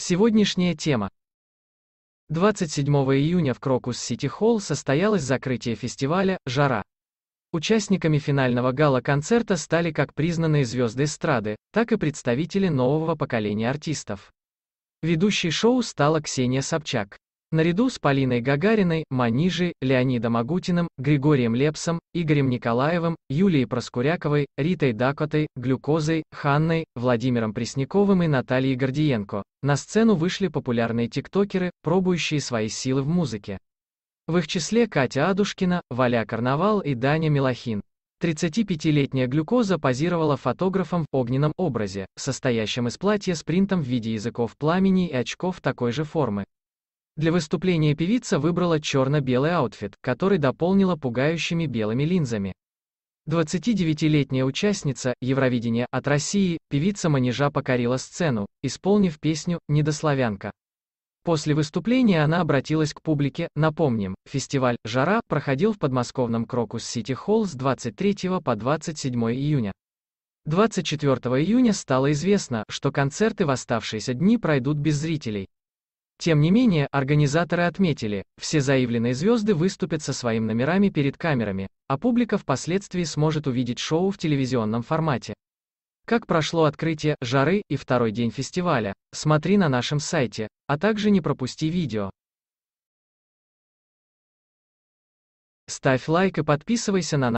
Сегодняшняя тема. 27 июня в Крокус Сити Холл состоялось закрытие фестиваля «Жара». Участниками финального гала-концерта стали как признанные звезды эстрады, так и представители нового поколения артистов. Ведущей шоу стала Ксения Собчак. Наряду с Полиной Гагариной, Манижи, Леонидом Агутиным, Григорием Лепсом, Игорем Николаевым, Юлией Проскуряковой, Ритой Дакотой, Глюкозой, Ханной, Владимиром Пресняковым и Натальей Гордиенко, на сцену вышли популярные тиктокеры, пробующие свои силы в музыке. В их числе Катя Адушкина, Валя Карнавал и Даня Милохин. 35-летняя глюкоза позировала фотографом в огненном образе, состоящем из платья с принтом в виде языков пламени и очков такой же формы. Для выступления певица выбрала черно-белый аутфит, который дополнила пугающими белыми линзами. 29-летняя участница Евровидения от России, певица Манежа покорила сцену, исполнив песню «Недославянка». После выступления она обратилась к публике, напомним, фестиваль «Жара» проходил в подмосковном Крокус Сити Холл с 23 по 27 июня. 24 июня стало известно, что концерты в оставшиеся дни пройдут без зрителей. Тем не менее, организаторы отметили, все заявленные звезды выступят со своим номерами перед камерами, а публика впоследствии сможет увидеть шоу в телевизионном формате. Как прошло открытие «Жары» и второй день фестиваля, смотри на нашем сайте, а также не пропусти видео. Ставь лайк и подписывайся на нас.